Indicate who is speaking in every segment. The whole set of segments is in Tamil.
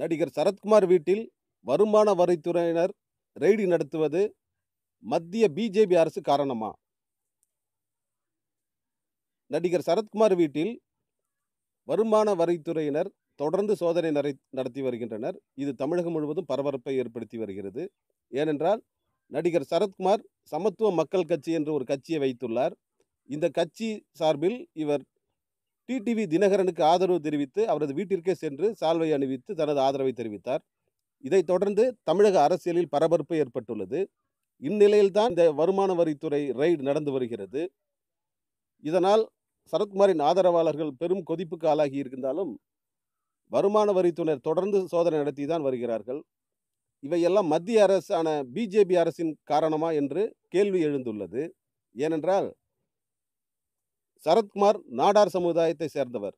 Speaker 1: நடிகர் சரத்குமார் வீட்டில் வருமான வரித்துறையினர் ரெய்டு நடத்துவது மத்திய பிஜேபி அரசு காரணமா நடிகர் சரத்குமார் வீட்டில் வருமான வரித்துறையினர் தொடர்ந்து சோதனை நடத்தி வருகின்றனர் இது தமிழகம் முழுவதும் பரபரப்பை ஏற்படுத்தி வருகிறது ஏனென்றால் நடிகர் சரத்குமார் சமத்துவ மக்கள் கட்சி என்று ஒரு கட்சியை வைத்துள்ளார் இந்த கட்சி சார்பில் இவர் டிடிவி தினகரனுக்கு ஆதரவு தெரிவித்து அவரது வீட்டிற்கே சென்று சால்வை அணிவித்து தனது ஆதரவை தெரிவித்தார் இதைத் தொடர்ந்து தமிழக அரசியலில் பரபரப்பு ஏற்பட்டுள்ளது இந்நிலையில்தான் இந்த வருமான வரித்துறை ரெய்டு நடந்து வருகிறது இதனால் சரத்குமாரின் ஆதரவாளர்கள் பெரும் கொதிப்புக்கு ஆளாகி இருந்தாலும் வருமான வரித்துறை தொடர்ந்து சோதனை நடத்தி தான் வருகிறார்கள் இவையெல்லாம் மத்திய அரசான பிஜேபி அரசின் காரணமா என்று கேள்வி எழுந்துள்ளது ஏனென்றால் சரத்குமார் நாடார் சமுதாயத்தை சேர்ந்தவர்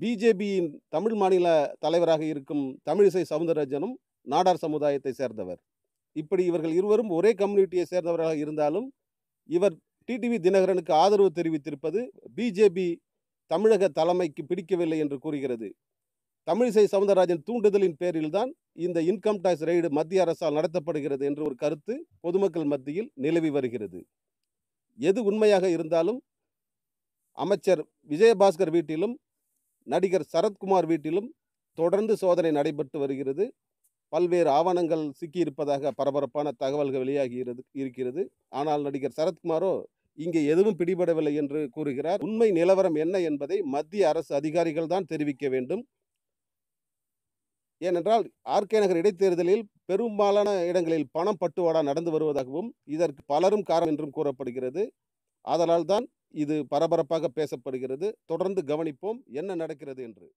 Speaker 1: பிஜேபியின் தமிழ் மாநில தலைவராக இருக்கும் தமிழிசை சவுந்தரராஜனும் நாடார் சமுதாயத்தை சேர்ந்தவர் இப்படி இவர்கள் இருவரும் ஒரே கம்யூனிட்டியை சேர்ந்தவராக இருந்தாலும் இவர் டிடிவி தினகரனுக்கு ஆதரவு தெரிவித்திருப்பது பிஜேபி தமிழக தலைமைக்கு பிடிக்கவில்லை என்று கூறுகிறது தமிழிசை சவுந்தரராஜன் தூண்டுதலின் பேரில்தான் இந்த இன்கம் டாக்ஸ் ரெய்டு மத்திய அரசால் நடத்தப்படுகிறது என்ற ஒரு கருத்து பொதுமக்கள் மத்தியில் நிலவி வருகிறது எது உண்மையாக இருந்தாலும் அமைச்சர் விஜயபாஸ்கர் வீட்டிலும் நடிகர் சரத்குமார் வீட்டிலும் தொடர்ந்து சோதனை நடைபெற்று வருகிறது பல்வேறு ஆவணங்கள் சிக்கியிருப்பதாக பரபரப்பான தகவல்கள் வெளியாகி இருக்கிறது ஆனால் நடிகர் சரத்குமாரோ இங்கே எதுவும் பிடிபடவில்லை என்று கூறுகிறார் உண்மை நிலவரம் என்ன என்பதை மத்திய அரசு அதிகாரிகள் தான் தெரிவிக்க வேண்டும் ஏனென்றால் ஆர்கே நகர் இடைத்தேர்தலில் பெரும்பாலான இடங்களில் பணம் பட்டுவாடா நடந்து வருவதாகவும் இதற்கு பலரும் காரணம் என்றும் கூறப்படுகிறது அதனால் தான் இது பரபரப்பாக பேசப்படுகிறது தொடர்ந்து கவனிப்போம் என்ன நடக்கிறது என்று